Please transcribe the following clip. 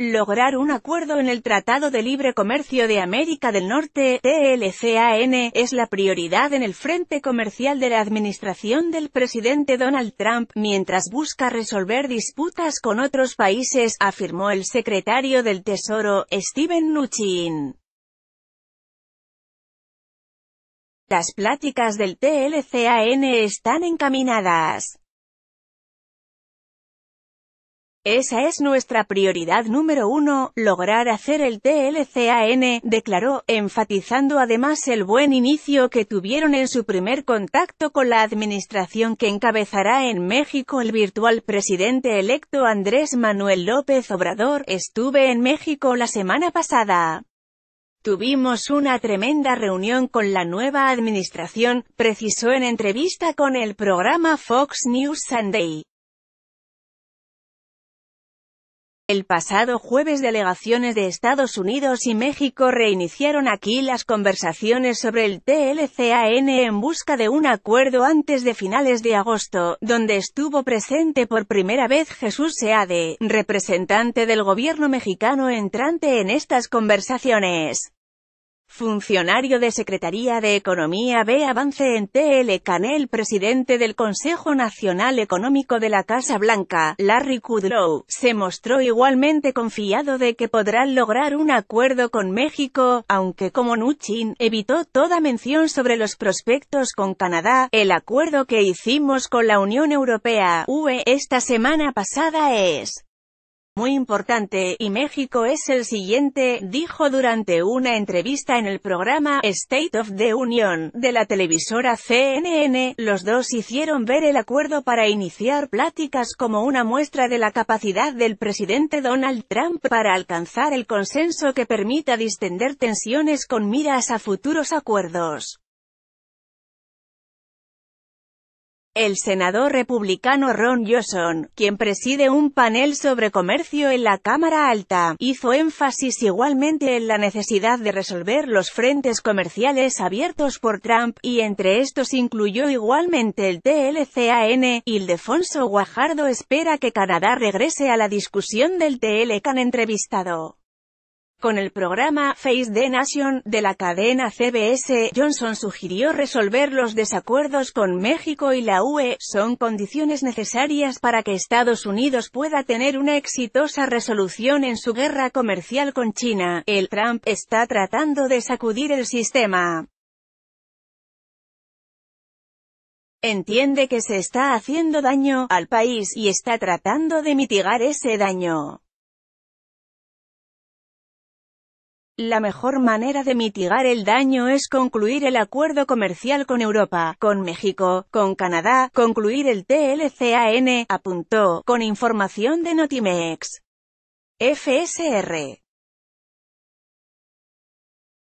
lograr un acuerdo en el Tratado de Libre Comercio de América del Norte, TLCAN, es la prioridad en el frente comercial de la administración del presidente Donald Trump, mientras busca resolver disputas con otros países, afirmó el secretario del Tesoro, Steven Mnuchin. Las pláticas del TLCAN están encaminadas esa es nuestra prioridad número uno, lograr hacer el TLCAN, declaró, enfatizando además el buen inicio que tuvieron en su primer contacto con la administración que encabezará en México el virtual presidente electo Andrés Manuel López Obrador. Estuve en México la semana pasada. Tuvimos una tremenda reunión con la nueva administración, precisó en entrevista con el programa Fox News Sunday. El pasado jueves delegaciones de Estados Unidos y México reiniciaron aquí las conversaciones sobre el TLCAN en busca de un acuerdo antes de finales de agosto, donde estuvo presente por primera vez Jesús Seade, representante del gobierno mexicano entrante en estas conversaciones. Funcionario de Secretaría de Economía ve avance en TL Canel Presidente del Consejo Nacional Económico de la Casa Blanca, Larry Kudlow, se mostró igualmente confiado de que podrán lograr un acuerdo con México, aunque como Nuchin, evitó toda mención sobre los prospectos con Canadá, el acuerdo que hicimos con la Unión Europea, UE, esta semana pasada es muy importante y México es el siguiente, dijo durante una entrevista en el programa State of the Union de la televisora CNN. Los dos hicieron ver el acuerdo para iniciar pláticas como una muestra de la capacidad del presidente Donald Trump para alcanzar el consenso que permita distender tensiones con miras a futuros acuerdos. El senador republicano Ron Johnson, quien preside un panel sobre comercio en la Cámara Alta, hizo énfasis igualmente en la necesidad de resolver los frentes comerciales abiertos por Trump, y entre estos incluyó igualmente el TLCAN. Ildefonso Guajardo espera que Canadá regrese a la discusión del TLCAN entrevistado. Con el programa Face the Nation, de la cadena CBS, Johnson sugirió resolver los desacuerdos con México y la UE, son condiciones necesarias para que Estados Unidos pueda tener una exitosa resolución en su guerra comercial con China. El Trump está tratando de sacudir el sistema. Entiende que se está haciendo daño al país y está tratando de mitigar ese daño. La mejor manera de mitigar el daño es concluir el acuerdo comercial con Europa, con México, con Canadá, concluir el TLCAN, apuntó, con información de Notimex. FSR.